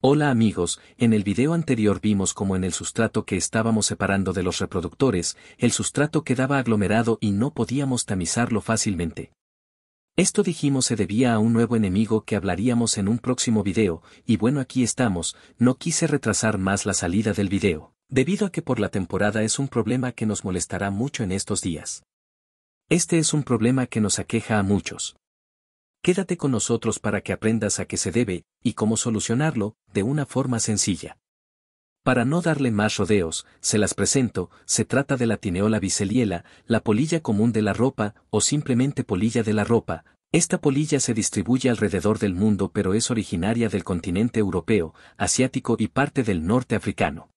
Hola amigos, en el video anterior vimos como en el sustrato que estábamos separando de los reproductores, el sustrato quedaba aglomerado y no podíamos tamizarlo fácilmente. Esto dijimos se debía a un nuevo enemigo que hablaríamos en un próximo video, y bueno aquí estamos, no quise retrasar más la salida del video, debido a que por la temporada es un problema que nos molestará mucho en estos días. Este es un problema que nos aqueja a muchos. Quédate con nosotros para que aprendas a qué se debe y cómo solucionarlo de una forma sencilla. Para no darle más rodeos, se las presento, se trata de la tineola biseliela, la polilla común de la ropa o simplemente polilla de la ropa. Esta polilla se distribuye alrededor del mundo pero es originaria del continente europeo, asiático y parte del norte africano.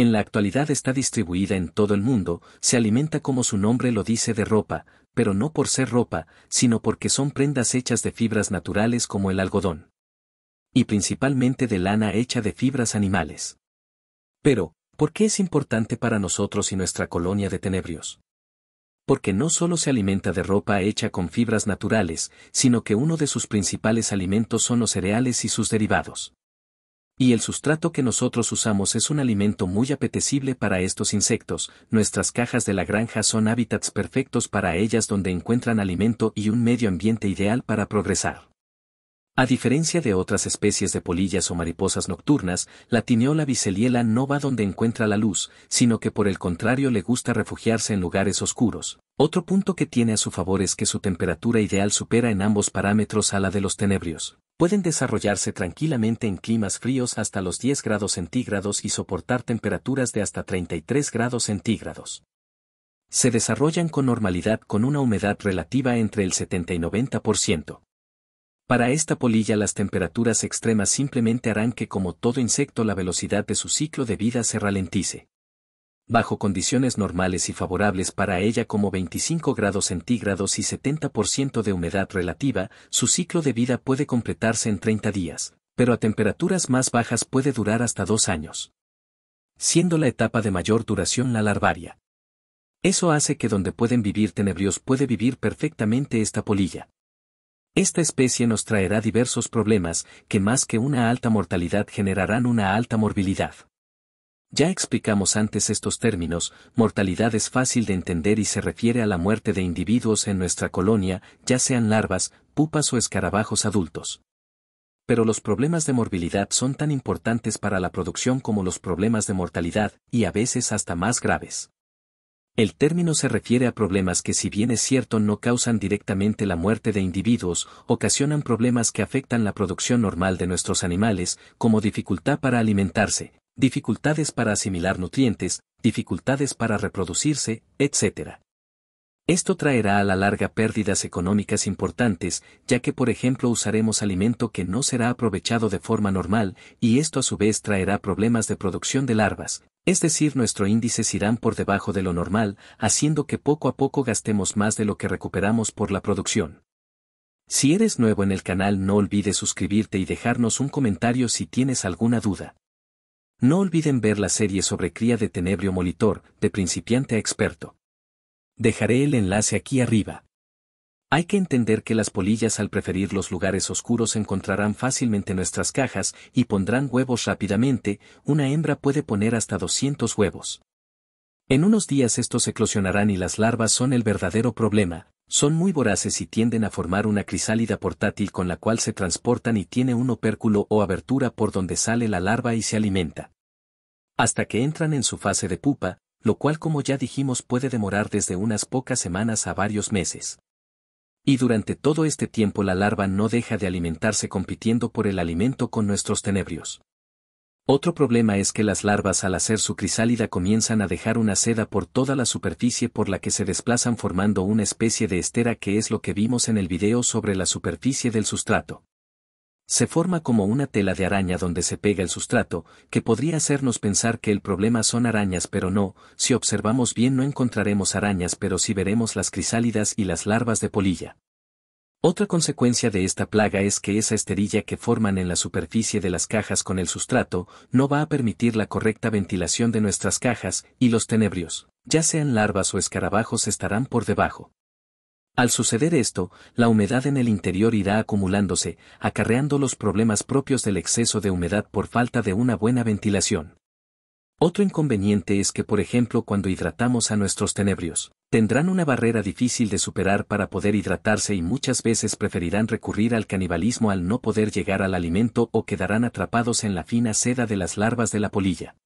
En la actualidad está distribuida en todo el mundo, se alimenta como su nombre lo dice de ropa, pero no por ser ropa, sino porque son prendas hechas de fibras naturales como el algodón. Y principalmente de lana hecha de fibras animales. Pero, ¿por qué es importante para nosotros y nuestra colonia de tenebrios? Porque no solo se alimenta de ropa hecha con fibras naturales, sino que uno de sus principales alimentos son los cereales y sus derivados y el sustrato que nosotros usamos es un alimento muy apetecible para estos insectos, nuestras cajas de la granja son hábitats perfectos para ellas donde encuentran alimento y un medio ambiente ideal para progresar. A diferencia de otras especies de polillas o mariposas nocturnas, la tiniola biseliela no va donde encuentra la luz, sino que por el contrario le gusta refugiarse en lugares oscuros. Otro punto que tiene a su favor es que su temperatura ideal supera en ambos parámetros a la de los tenebrios pueden desarrollarse tranquilamente en climas fríos hasta los 10 grados centígrados y soportar temperaturas de hasta 33 grados centígrados. Se desarrollan con normalidad con una humedad relativa entre el 70 y 90%. Para esta polilla las temperaturas extremas simplemente harán que como todo insecto la velocidad de su ciclo de vida se ralentice bajo condiciones normales y favorables para ella como 25 grados centígrados y 70% de humedad relativa, su ciclo de vida puede completarse en 30 días, pero a temperaturas más bajas puede durar hasta dos años. Siendo la etapa de mayor duración la larvaria. Eso hace que donde pueden vivir tenebrios puede vivir perfectamente esta polilla. Esta especie nos traerá diversos problemas que más que una alta mortalidad generarán una alta morbilidad. Ya explicamos antes estos términos, mortalidad es fácil de entender y se refiere a la muerte de individuos en nuestra colonia, ya sean larvas, pupas o escarabajos adultos. Pero los problemas de morbilidad son tan importantes para la producción como los problemas de mortalidad, y a veces hasta más graves. El término se refiere a problemas que si bien es cierto no causan directamente la muerte de individuos, ocasionan problemas que afectan la producción normal de nuestros animales, como dificultad para alimentarse, dificultades para asimilar nutrientes, dificultades para reproducirse, etc. Esto traerá a la larga pérdidas económicas importantes, ya que por ejemplo usaremos alimento que no será aprovechado de forma normal, y esto a su vez traerá problemas de producción de larvas, es decir, nuestro índices irán por debajo de lo normal, haciendo que poco a poco gastemos más de lo que recuperamos por la producción. Si eres nuevo en el canal no olvides suscribirte y dejarnos un comentario si tienes alguna duda. No olviden ver la serie sobre cría de tenebrio molitor, de principiante a experto. Dejaré el enlace aquí arriba. Hay que entender que las polillas al preferir los lugares oscuros encontrarán fácilmente nuestras cajas y pondrán huevos rápidamente, una hembra puede poner hasta 200 huevos. En unos días estos eclosionarán y las larvas son el verdadero problema, son muy voraces y tienden a formar una crisálida portátil con la cual se transportan y tiene un opérculo o abertura por donde sale la larva y se alimenta. Hasta que entran en su fase de pupa, lo cual como ya dijimos puede demorar desde unas pocas semanas a varios meses. Y durante todo este tiempo la larva no deja de alimentarse compitiendo por el alimento con nuestros tenebrios. Otro problema es que las larvas al hacer su crisálida comienzan a dejar una seda por toda la superficie por la que se desplazan formando una especie de estera que es lo que vimos en el video sobre la superficie del sustrato. Se forma como una tela de araña donde se pega el sustrato, que podría hacernos pensar que el problema son arañas pero no, si observamos bien no encontraremos arañas pero sí veremos las crisálidas y las larvas de polilla. Otra consecuencia de esta plaga es que esa esterilla que forman en la superficie de las cajas con el sustrato no va a permitir la correcta ventilación de nuestras cajas y los tenebrios, ya sean larvas o escarabajos estarán por debajo. Al suceder esto, la humedad en el interior irá acumulándose, acarreando los problemas propios del exceso de humedad por falta de una buena ventilación. Otro inconveniente es que por ejemplo cuando hidratamos a nuestros tenebrios, Tendrán una barrera difícil de superar para poder hidratarse y muchas veces preferirán recurrir al canibalismo al no poder llegar al alimento o quedarán atrapados en la fina seda de las larvas de la polilla.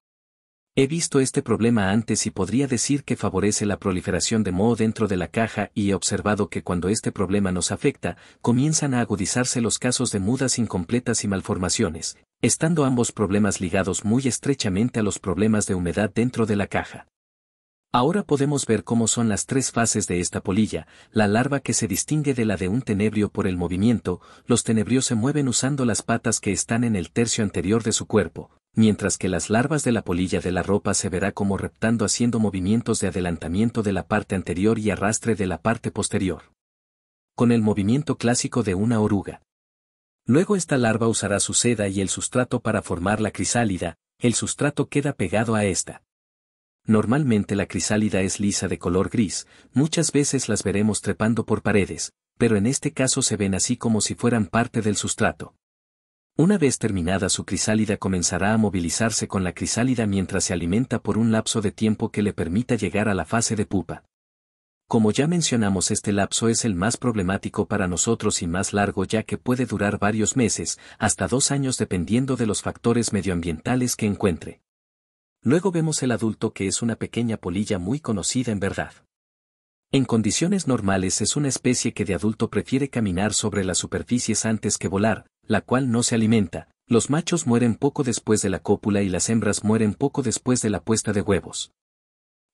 He visto este problema antes y podría decir que favorece la proliferación de moho dentro de la caja y he observado que cuando este problema nos afecta, comienzan a agudizarse los casos de mudas incompletas y malformaciones, estando ambos problemas ligados muy estrechamente a los problemas de humedad dentro de la caja. Ahora podemos ver cómo son las tres fases de esta polilla, la larva que se distingue de la de un tenebrio por el movimiento, los tenebrios se mueven usando las patas que están en el tercio anterior de su cuerpo, mientras que las larvas de la polilla de la ropa se verá como reptando haciendo movimientos de adelantamiento de la parte anterior y arrastre de la parte posterior. Con el movimiento clásico de una oruga. Luego esta larva usará su seda y el sustrato para formar la crisálida, el sustrato queda pegado a esta. Normalmente la crisálida es lisa de color gris, muchas veces las veremos trepando por paredes, pero en este caso se ven así como si fueran parte del sustrato. Una vez terminada su crisálida comenzará a movilizarse con la crisálida mientras se alimenta por un lapso de tiempo que le permita llegar a la fase de pupa. Como ya mencionamos este lapso es el más problemático para nosotros y más largo ya que puede durar varios meses, hasta dos años dependiendo de los factores medioambientales que encuentre. Luego vemos el adulto que es una pequeña polilla muy conocida en verdad. En condiciones normales es una especie que de adulto prefiere caminar sobre las superficies antes que volar, la cual no se alimenta, los machos mueren poco después de la cópula y las hembras mueren poco después de la puesta de huevos.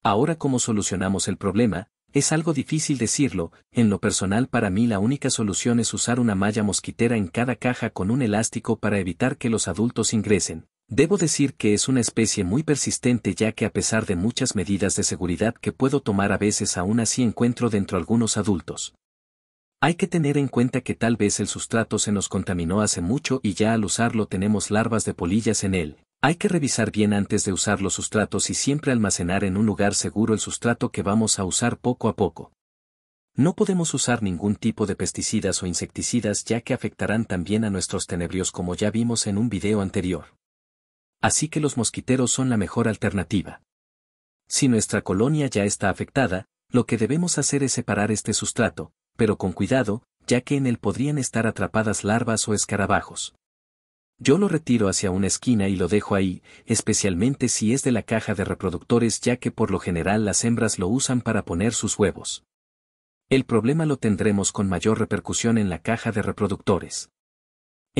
Ahora cómo solucionamos el problema, es algo difícil decirlo, en lo personal para mí la única solución es usar una malla mosquitera en cada caja con un elástico para evitar que los adultos ingresen, Debo decir que es una especie muy persistente ya que a pesar de muchas medidas de seguridad que puedo tomar a veces aún así encuentro dentro algunos adultos. Hay que tener en cuenta que tal vez el sustrato se nos contaminó hace mucho y ya al usarlo tenemos larvas de polillas en él. Hay que revisar bien antes de usar los sustratos y siempre almacenar en un lugar seguro el sustrato que vamos a usar poco a poco. No podemos usar ningún tipo de pesticidas o insecticidas ya que afectarán también a nuestros tenebrios como ya vimos en un video anterior. Así que los mosquiteros son la mejor alternativa. Si nuestra colonia ya está afectada, lo que debemos hacer es separar este sustrato, pero con cuidado, ya que en él podrían estar atrapadas larvas o escarabajos. Yo lo retiro hacia una esquina y lo dejo ahí, especialmente si es de la caja de reproductores ya que por lo general las hembras lo usan para poner sus huevos. El problema lo tendremos con mayor repercusión en la caja de reproductores.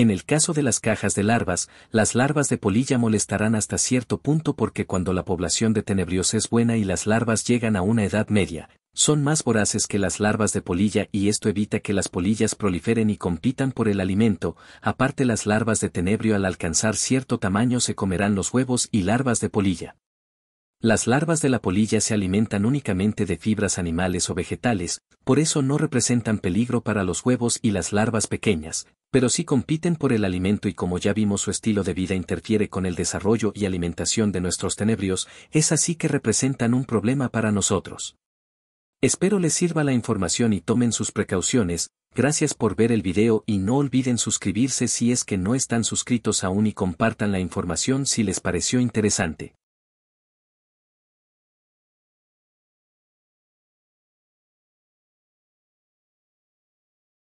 En el caso de las cajas de larvas, las larvas de polilla molestarán hasta cierto punto porque cuando la población de tenebrios es buena y las larvas llegan a una edad media, son más voraces que las larvas de polilla y esto evita que las polillas proliferen y compitan por el alimento, aparte las larvas de tenebrio al alcanzar cierto tamaño se comerán los huevos y larvas de polilla. Las larvas de la polilla se alimentan únicamente de fibras animales o vegetales, por eso no representan peligro para los huevos y las larvas pequeñas, pero si compiten por el alimento y como ya vimos su estilo de vida interfiere con el desarrollo y alimentación de nuestros tenebrios, es así que representan un problema para nosotros. Espero les sirva la información y tomen sus precauciones, gracias por ver el video y no olviden suscribirse si es que no están suscritos aún y compartan la información si les pareció interesante.